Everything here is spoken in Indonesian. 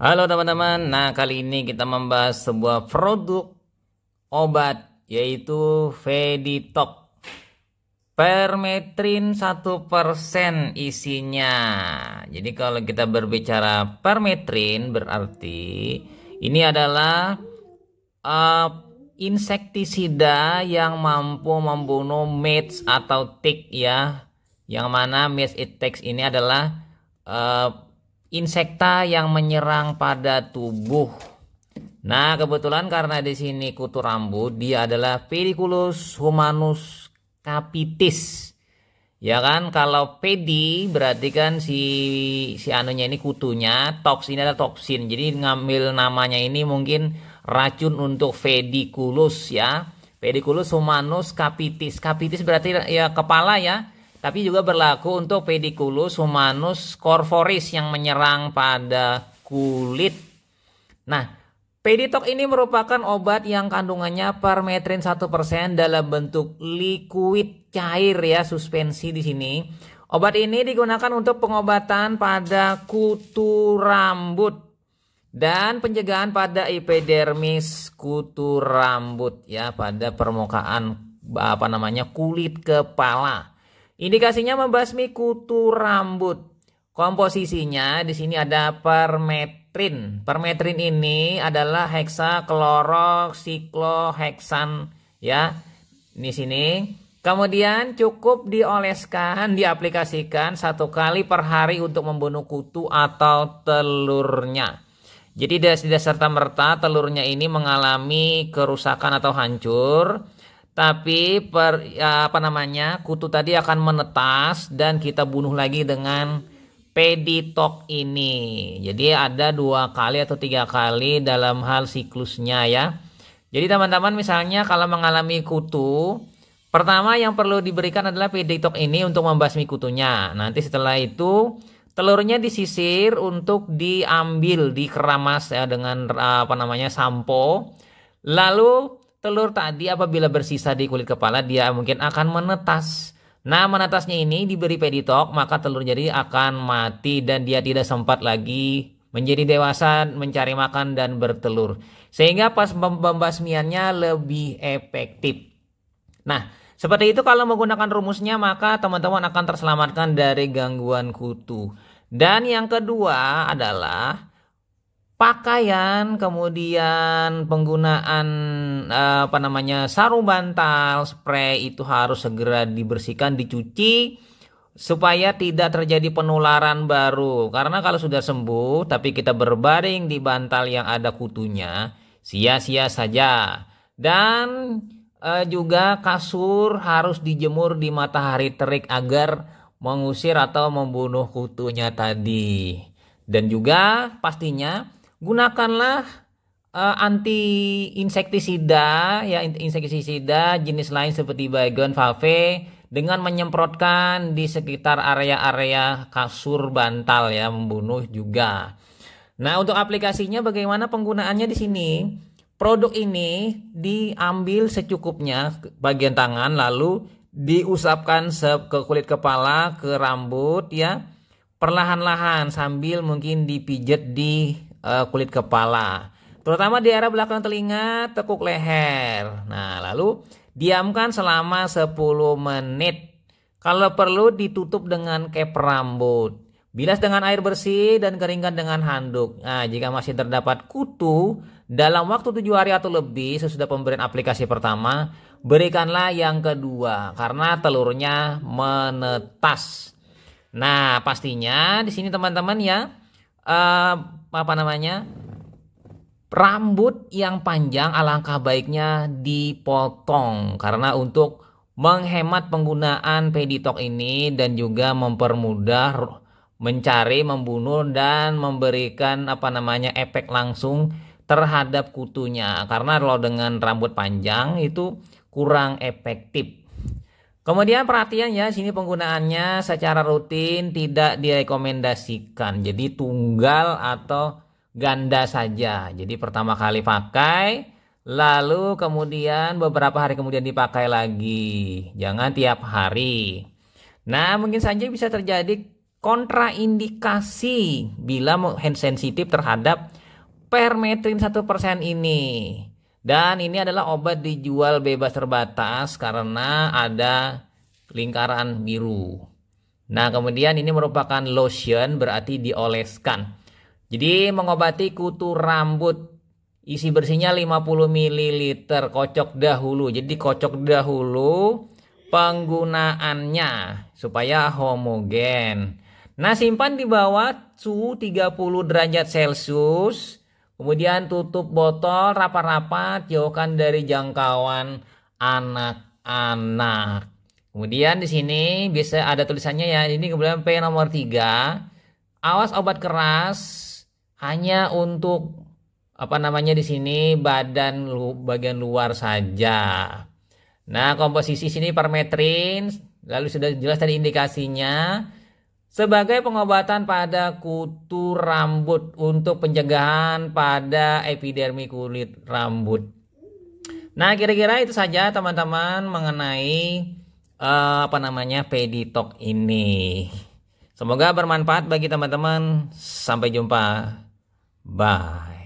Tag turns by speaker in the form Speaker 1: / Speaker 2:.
Speaker 1: Halo teman-teman, nah kali ini kita membahas sebuah produk obat yaitu Veditop Permetrin 1% isinya Jadi kalau kita berbicara permetrin berarti ini adalah uh, insektisida yang mampu membunuh mites atau tick ya Yang mana mites it ini adalah uh, insekta yang menyerang pada tubuh. Nah, kebetulan karena di sini kutu rambut, dia adalah Pediculus humanus capitis. Ya kan, kalau pedi berarti kan si si anunya ini kutunya, toksin adalah toksin. Jadi ngambil namanya ini mungkin racun untuk Pediculus ya. Pediculus humanus capitis. Capitis berarti ya kepala ya. Tapi juga berlaku untuk pediculus humanus corporis yang menyerang pada kulit. Nah, Peditok ini merupakan obat yang kandungannya permetrin 1% dalam bentuk liquid cair ya, suspensi di sini. Obat ini digunakan untuk pengobatan pada kutu rambut dan pencegahan pada epidermis kutu rambut ya pada permukaan apa namanya kulit kepala. Indikasinya membasmi kutu rambut. Komposisinya di sini ada permetrin. Permetrin ini adalah heksaklorosikloheksan ya. Di sini Kemudian cukup dioleskan, diaplikasikan satu kali per hari untuk membunuh kutu atau telurnya. Jadi tidak serta merta telurnya ini mengalami kerusakan atau hancur tapi per, ya, apa namanya kutu tadi akan menetas dan kita bunuh lagi dengan peditok ini jadi ada dua kali atau tiga kali dalam hal siklusnya ya jadi teman-teman misalnya kalau mengalami kutu pertama yang perlu diberikan adalah peditok ini untuk membasmi kutunya nanti setelah itu telurnya disisir untuk diambil dikeramas ya dengan apa namanya sampo lalu telur tadi apabila bersisa di kulit kepala dia mungkin akan menetas. Nah, menetasnya ini diberi peditok, maka telur jadi akan mati dan dia tidak sempat lagi menjadi dewasa, mencari makan dan bertelur. Sehingga pas pembasmiannya lebih efektif. Nah, seperti itu kalau menggunakan rumusnya maka teman-teman akan terselamatkan dari gangguan kutu. Dan yang kedua adalah pakaian, kemudian penggunaan eh, apa namanya sarung bantal, spray itu harus segera dibersihkan, dicuci supaya tidak terjadi penularan baru. Karena kalau sudah sembuh tapi kita berbaring di bantal yang ada kutunya, sia-sia saja. Dan e, juga kasur harus dijemur di matahari terik agar mengusir atau membunuh kutunya tadi. Dan juga pastinya gunakanlah uh, anti insektisida ya insektisida jenis lain seperti baygon valve dengan menyemprotkan di sekitar area-area kasur bantal ya membunuh juga. Nah, untuk aplikasinya bagaimana penggunaannya di sini? Produk ini diambil secukupnya bagian tangan lalu diusapkan ke kulit kepala, ke rambut ya. Perlahan-lahan sambil mungkin dipijet di uh, kulit kepala, terutama di area belakang telinga, tekuk leher. Nah, lalu diamkan selama 10 menit. Kalau perlu ditutup dengan kep rambut. Bilas dengan air bersih dan keringkan dengan handuk. Nah, jika masih terdapat kutu, dalam waktu tujuh hari atau lebih sesudah pemberian aplikasi pertama, berikanlah yang kedua karena telurnya menetas. Nah, pastinya di sini teman-teman ya, uh, apa namanya rambut yang panjang alangkah baiknya dipotong karena untuk menghemat penggunaan peditok ini dan juga mempermudah mencari, membunuh dan memberikan apa namanya efek langsung terhadap kutunya. Karena kalau dengan rambut panjang itu kurang efektif Kemudian perhatian ya, sini penggunaannya secara rutin tidak direkomendasikan. Jadi tunggal atau ganda saja. Jadi pertama kali pakai, lalu kemudian beberapa hari kemudian dipakai lagi. Jangan tiap hari. Nah, mungkin saja bisa terjadi kontraindikasi bila hand sensitif terhadap permetrin 1% ini. Dan ini adalah obat dijual bebas terbatas karena ada lingkaran biru. Nah, kemudian ini merupakan lotion berarti dioleskan. Jadi mengobati kutu rambut isi bersihnya 50 ml kocok dahulu. Jadi kocok dahulu penggunaannya supaya homogen. Nah, simpan di bawah suhu 30 derajat Celcius Kemudian tutup botol rapat-rapat jauhkan dari jangkauan anak-anak. Kemudian di sini bisa ada tulisannya ya. Ini kemudian P nomor 3. Awas obat keras hanya untuk apa namanya di sini badan lu, bagian luar saja. Nah, komposisi sini permetrin lalu sudah jelas tadi indikasinya sebagai pengobatan pada kutu rambut untuk pencegahan pada epidermi kulit rambut. Nah, kira-kira itu saja teman-teman mengenai uh, apa namanya peditok ini. Semoga bermanfaat bagi teman-teman. Sampai jumpa. Bye.